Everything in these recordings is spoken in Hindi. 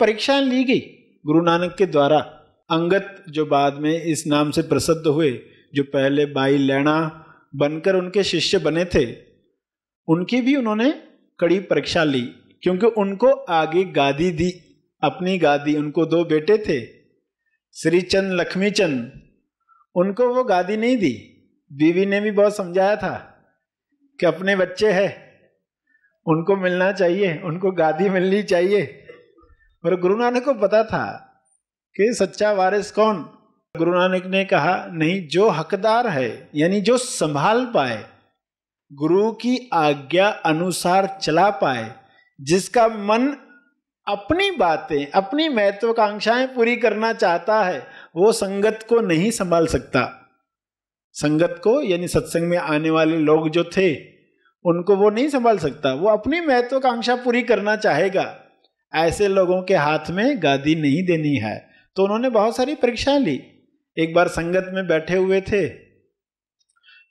परीक्षाएं ली गई गुरु नानक के द्वारा अंगत जो बाद में इस नाम से प्रसिद्ध हुए जो पहले बाई लैणा बनकर उनके शिष्य बने थे उनकी भी उन्होंने कड़ी परीक्षा ली क्योंकि उनको आगे गादी दी अपनी गादी उनको दो बेटे थे श्री चंद लक्ष्मी चंद उनको वो गादी नहीं दी बीवी ने भी बहुत समझाया था कि अपने बच्चे हैं उनको मिलना चाहिए उनको गादी मिलनी चाहिए और गुरु नानक को पता था कि सच्चा वारिस कौन गुरु नानक ने कहा नहीं जो हकदार है यानी जो संभाल पाए गुरु की आज्ञा अनुसार चला पाए जिसका मन अपनी बातें अपनी महत्वाकांक्षाएं पूरी करना चाहता है वो संगत को नहीं संभाल सकता संगत को यानी सत्संग में आने वाले लोग जो थे उनको वो नहीं संभाल सकता वो अपनी महत्वाकांक्षा पूरी करना चाहेगा ऐसे लोगों के हाथ में गादी नहीं देनी है तो उन्होंने बहुत सारी परीक्षाएं ली एक बार संगत में बैठे हुए थे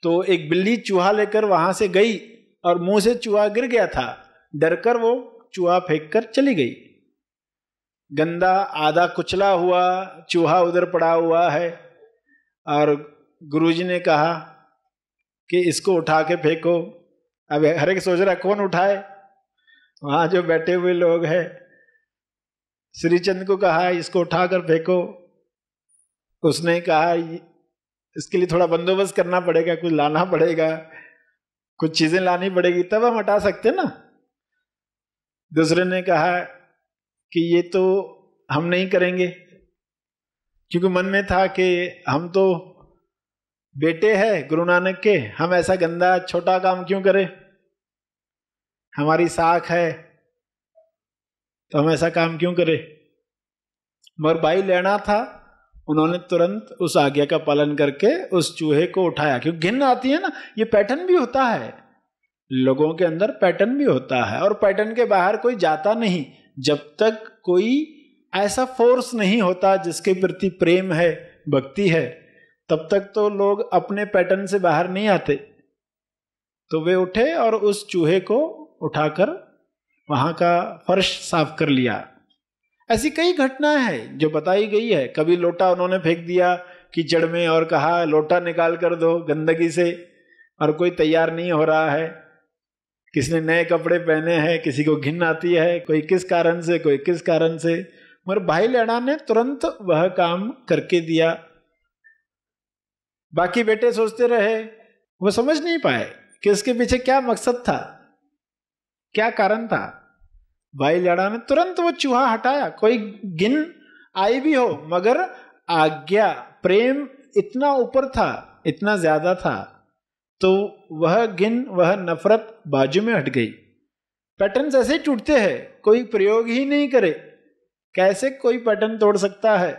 तो एक बिल्ली चूहा लेकर वहां से गई और मुंह से चूहा गिर गया था डरकर वो चूहा फेंक कर चली गई गंदा आधा कुचला हुआ चूहा उधर पड़ा हुआ है और गुरुजी ने कहा कि इसको उठा के फेंको अब हर एक सोच रहा कौन उठाए वहाँ जो बैठे हुए लोग हैं श्रीचंद को कहा इसको उठाकर फेंको उसने कहा इसके लिए थोड़ा बंदोबस्त करना पड़ेगा कुछ लाना पड़ेगा कुछ चीजें लानी पड़ेगी तब हम हटा सकते ना दूसरे ने कहा कि ये तो हम नहीं करेंगे क्योंकि मन में था कि हम तो बेटे हैं गुरु नानक के हम ऐसा गंदा छोटा काम क्यों करें हमारी साख है तो हम ऐसा काम क्यों करें मगर भाई लेना था उन्होंने तुरंत उस आज्ञा का पालन करके उस चूहे को उठाया क्योंकि घिन आती है ना ये पैटर्न भी होता है लोगों के अंदर पैटर्न भी होता है और पैटर्न के बाहर कोई जाता नहीं जब तक कोई ऐसा फोर्स नहीं होता जिसके प्रति प्रेम है भक्ति है तब तक तो लोग अपने पैटर्न से बाहर नहीं आते तो वे उठे और उस चूहे को उठाकर वहाँ का फर्श साफ कर लिया ऐसी कई घटना है जो बताई गई है कभी लोटा उन्होंने फेंक दिया जड़ में और कहा लोटा निकाल कर दो गंदगी से और कोई तैयार नहीं हो रहा है किसने नए कपड़े पहने हैं किसी को घिन आती है कोई किस कारण से कोई किस कारण से मगर भाई लड़ा ने तुरंत वह काम करके दिया बाकी बेटे सोचते रहे वो समझ नहीं पाए कि इसके पीछे क्या मकसद था क्या कारण था भाई लड़ा ने तुरंत वो चूहा हटाया कोई गिन आई भी हो मगर आज्ञा प्रेम इतना ऊपर था इतना ज्यादा था तो वह गिन वह नफरत बाजू में हट गई पैटर्न्स ऐसे टूटते हैं कोई प्रयोग ही नहीं करे कैसे कोई पैटर्न तोड़ सकता है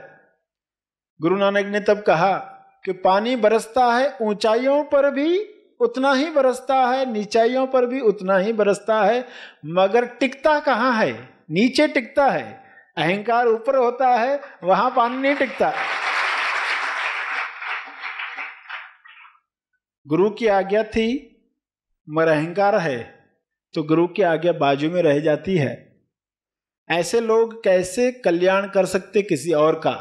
गुरु नानक ने तब कहा कि पानी बरसता है ऊंचाइयों पर भी उतना ही बरसता है नीचाइयों पर भी उतना ही बरसता है मगर टिकता कहाँ है नीचे टिकता है अहंकार ऊपर होता है वहां पानी नहीं टिकता गुरु की आज्ञा थी मगर अहंकार है तो गुरु की आज्ञा बाजू में रह जाती है ऐसे लोग कैसे कल्याण कर सकते किसी और का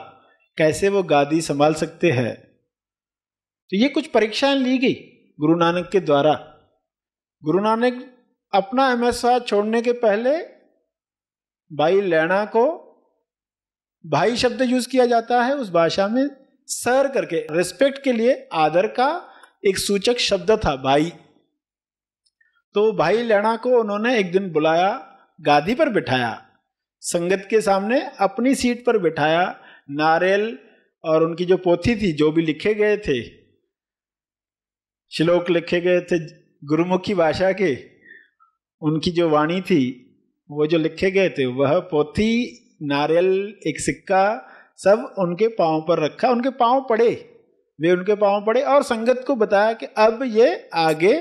कैसे वो गादी संभाल सकते हैं तो ये कुछ परीक्षाएं ली गई गुरु नानक के द्वारा गुरु नानक अपना एमएसआर छोड़ने के पहले भाई लैणा को भाई शब्द यूज किया जाता है उस भाषा में सर करके रिस्पेक्ट के लिए आदर का एक सूचक शब्द था भाई तो भाई लैणा को उन्होंने एक दिन बुलाया गादी पर बिठाया संगत के सामने अपनी सीट पर बिठाया नारियल और उनकी जो पोथी थी जो भी लिखे गए थे श्लोक लिखे गए थे गुरुमुखी भाषा के उनकी जो वाणी थी वो जो लिखे गए थे वह पोथी नारियल एक सिक्का सब उनके पाँव पर रखा उनके पाँव पड़े वे उनके पाँव पड़े और संगत को बताया कि अब ये आगे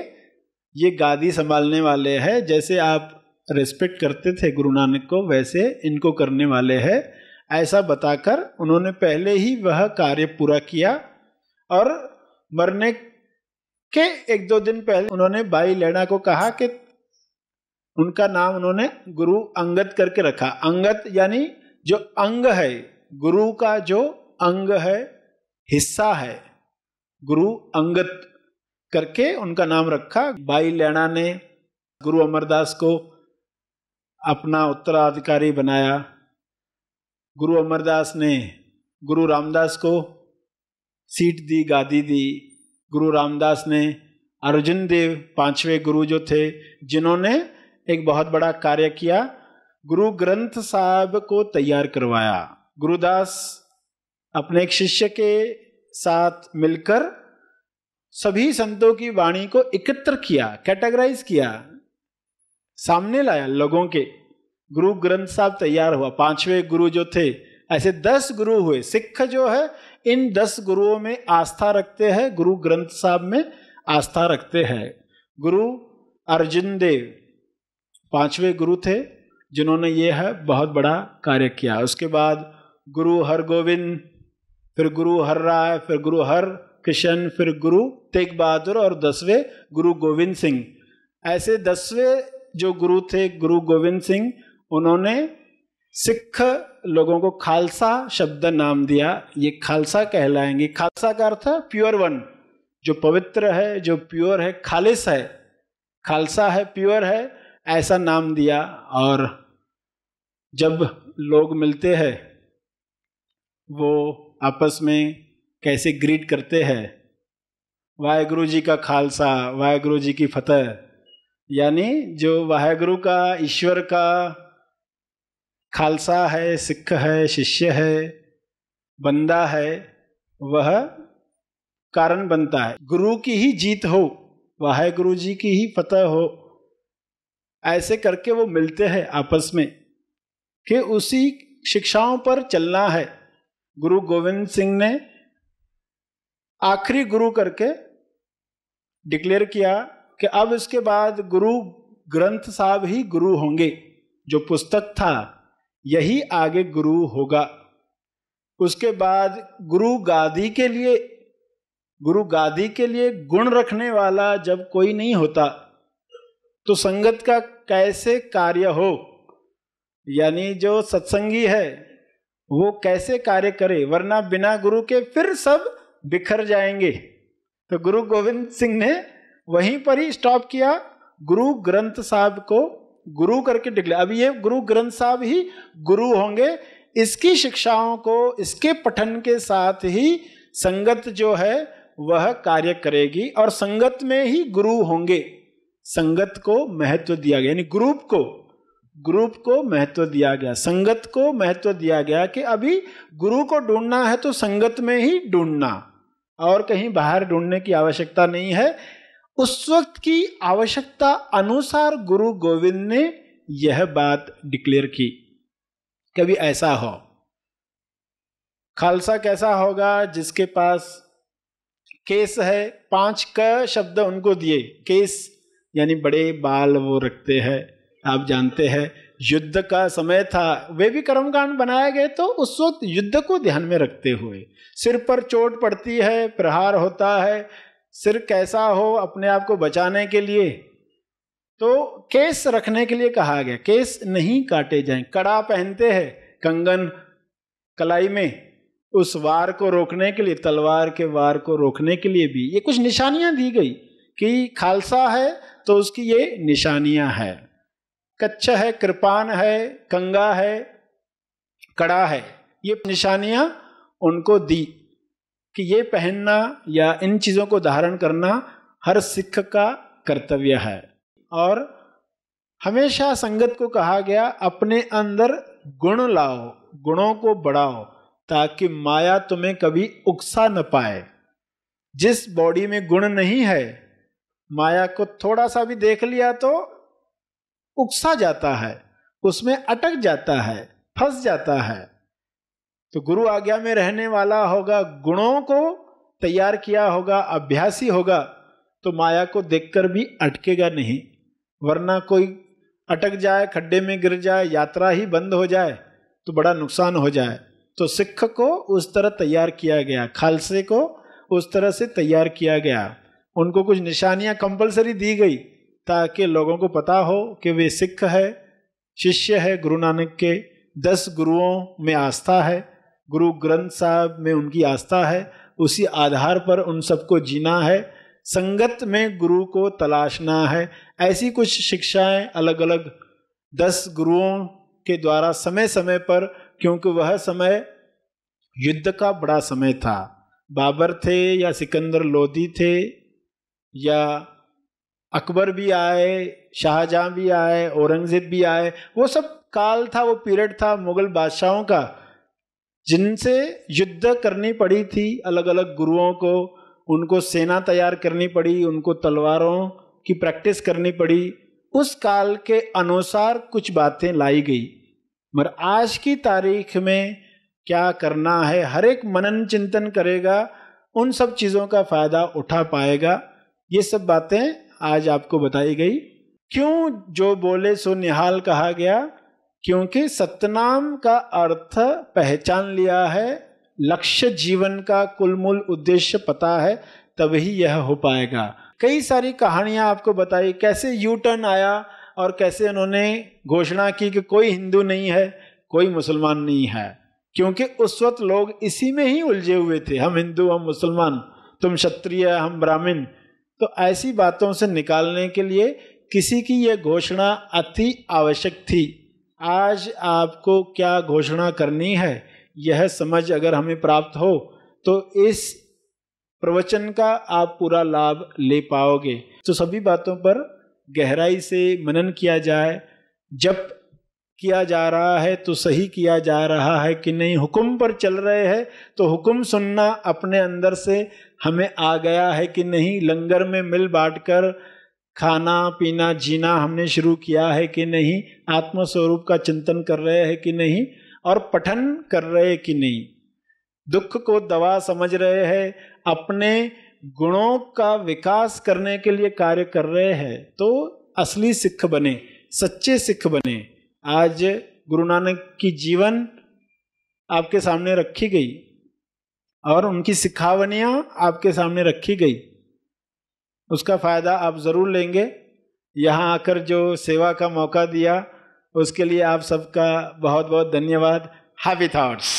ये गादी संभालने वाले हैं जैसे आप रिस्पेक्ट करते थे गुरु नानक को वैसे इनको करने वाले हैं ऐसा बताकर उन्होंने पहले ही वह कार्य पूरा किया और मरने के एक दो दिन पहले उन्होंने भाई लेना को कहा कि उनका नाम उन्होंने गुरु अंगत करके रखा अंगत यानी जो अंग है गुरु का जो अंग है हिस्सा है गुरु अंगत करके उनका नाम रखा भाई लेना ने गुरु अमरदास को अपना उत्तराधिकारी बनाया गुरु अमरदास ने गुरु रामदास को सीट दी गादी दी गुरु रामदास ने अर्जुन देव पांचवें गुरु जो थे जिन्होंने एक बहुत बड़ा कार्य किया गुरु ग्रंथ साहब को तैयार करवाया गुरुदास अपने एक शिष्य के साथ मिलकर सभी संतों की वाणी को एकत्र किया कैटेगराइज किया सामने लाया लोगों के गुरु ग्रंथ साहब तैयार हुआ पांचवें गुरु जो थे ऐसे दस गुरु हुए सिख जो है इन दस गुरुओं में आस्था रखते हैं गुरु ग्रंथ साहब में आस्था रखते हैं गुरु अर्जुन देव पांचवे गुरु थे जिन्होंने ये है बहुत बड़ा कार्य किया उसके बाद गुरु हर गोविंद फिर गुरु हर राय फिर गुरु हर किशन फिर गुरु तेग बहादुर और दसवें गुरु गोविंद सिंह ऐसे दसवें जो गुरु थे गुरु गोविंद सिंह उन्होंने सिख लोगों को खालसा शब्द नाम दिया ये खालसा कहलाएंगे खालसा का अर्थ प्योर वन जो पवित्र है जो प्योर है खालिश है खालसा है प्योर है ऐसा नाम दिया और जब लोग मिलते हैं वो आपस में कैसे ग्रीट करते हैं वाहगुरु जी का खालसा वाहगुरु जी की फतेह यानी जो वाहगुरु का ईश्वर का खालसा है सिख है शिष्य है बंदा है वह कारण बनता है गुरु की ही जीत हो वाहे गुरु जी की ही फतह हो ऐसे करके वो मिलते हैं आपस में कि उसी शिक्षाओं पर चलना है गुरु गोविंद सिंह ने आखिरी गुरु करके डिक्लेयर किया कि अब इसके बाद गुरु ग्रंथ साहब ही गुरु होंगे जो पुस्तक था यही आगे गुरु होगा उसके बाद गुरु गादी के लिए गुरु गादी के लिए गुण रखने वाला जब कोई नहीं होता तो संगत का कैसे कार्य हो यानी जो सत्संगी है वो कैसे कार्य करे वरना बिना गुरु के फिर सब बिखर जाएंगे तो गुरु गोविंद सिंह ने वहीं पर ही स्टॉप किया गुरु ग्रंथ साहब को गुरु करके डिक्लेयर अब ये गुरु ग्रंथ साहब ही गुरु होंगे इसकी शिक्षाओं को इसके पठन के साथ ही संगत जो है वह कार्य करेगी और संगत में ही गुरु होंगे संगत को महत्व दिया गया यानी ग्रुप को ग्रुप को महत्व दिया गया संगत को महत्व दिया गया कि अभी गुरु को ढूंढना है तो संगत में ही ढूंढना और कहीं बाहर ढूंढने की आवश्यकता नहीं है उस वक्त की आवश्यकता अनुसार गुरु गोविंद ने यह बात डिक्लेयर की कभी ऐसा हो खालसा कैसा होगा जिसके पास केस है पांच क शब्द उनको दिए केस यानी बड़े बाल वो रखते हैं आप जानते हैं युद्ध का समय था वे भी कर्मकांड बनाए गए तो उस वक्त युद्ध को ध्यान में रखते हुए सिर पर चोट पड़ती है प्रहार होता है सिर कैसा हो अपने आप को बचाने के लिए तो केस रखने के लिए कहा गया केस नहीं काटे जाएं कड़ा पहनते हैं कंगन कलाई में उस वार को रोकने के लिए तलवार के वार को रोकने के लिए भी ये कुछ निशानियां दी गई कि खालसा है तो उसकी ये निशानियां है कच्छ है कृपान है कंगा है कड़ा है ये निशानियां उनको दी कि ये पहनना या इन चीज़ों को धारण करना हर सिख का कर्तव्य है और हमेशा संगत को कहा गया अपने अंदर गुण लाओ गुणों को बढ़ाओ ताकि माया तुम्हें कभी उकसा न पाए जिस बॉडी में गुण नहीं है माया को थोड़ा सा भी देख लिया तो उकसा जाता है उसमें अटक जाता है फंस जाता है तो गुरु आज्ञा में रहने वाला होगा गुणों को तैयार किया होगा अभ्यासी होगा तो माया को देखकर भी अटकेगा नहीं वरना कोई अटक जाए खड्डे में गिर जाए यात्रा ही बंद हो जाए तो बड़ा नुकसान हो जाए तो सिख को उस तरह तैयार किया गया खालसे को उस तरह से तैयार किया गया उनको कुछ निशानियां कंपलसरी दी गई ताकि लोगों को पता हो कि वे सिख है शिष्य है गुरु नानक के दस गुरुओं में आस्था है गुरु ग्रंथ साहब में उनकी आस्था है उसी आधार पर उन सबको जीना है संगत में गुरु को तलाशना है ऐसी कुछ शिक्षाएं अलग अलग दस गुरुओं के द्वारा समय समय पर क्योंकि वह समय युद्ध का बड़ा समय था बाबर थे या सिकंदर लोधी थे या अकबर भी आए शाहजहां भी आए औरंगज़ेब भी आए वो सब काल था वो पीरियड था मुगल बादशाहों का जिनसे युद्ध करनी पड़ी थी अलग अलग गुरुओं को उनको सेना तैयार करनी पड़ी उनको तलवारों की प्रैक्टिस करनी पड़ी उस काल के अनुसार कुछ बातें लाई गई मगर आज की तारीख में क्या करना है हर एक मनन चिंतन करेगा उन सब चीज़ों का फ़ायदा उठा पाएगा ये सब बातें आज आपको बताई गई क्यों जो बोले सो निहाल कहा गया क्योंकि सतनाम का अर्थ पहचान लिया है लक्ष्य जीवन का कुल मूल उद्देश्य पता है तभी यह हो पाएगा कई सारी कहानियां आपको बताई कैसे यू टर्न आया और कैसे उन्होंने घोषणा की कि कोई हिंदू नहीं है कोई मुसलमान नहीं है क्योंकि उस वक्त लोग इसी में ही उलझे हुए थे हम हिंदू हम मुसलमान तुम क्षत्रिय हम ब्राह्मण तो ऐसी बातों से निकालने के लिए किसी की यह घोषणा अति आवश्यक थी आज आपको क्या घोषणा करनी है यह समझ अगर हमें प्राप्त हो तो इस प्रवचन का आप पूरा लाभ ले पाओगे तो सभी बातों पर गहराई से मनन किया जाए जब किया जा रहा है तो सही किया जा रहा है कि नहीं हुक्म पर चल रहे हैं तो हुक्म सुनना अपने अंदर से हमें आ गया है कि नहीं लंगर में मिल बांट कर खाना पीना जीना हमने शुरू किया है कि नहीं आत्मस्वरूप का चिंतन कर रहे हैं कि नहीं और पठन कर रहे कि नहीं दुख को दवा समझ रहे हैं अपने गुणों का विकास करने के लिए कार्य कर रहे हैं तो असली सिख बने सच्चे सिख बने आज गुरु नानक की जीवन आपके सामने रखी गई और उनकी सिखावनियाँ आपके सामने रखी गई उसका फ़ायदा आप ज़रूर लेंगे यहाँ आकर जो सेवा का मौका दिया उसके लिए आप सबका बहुत बहुत धन्यवाद हैप्पी थाट्स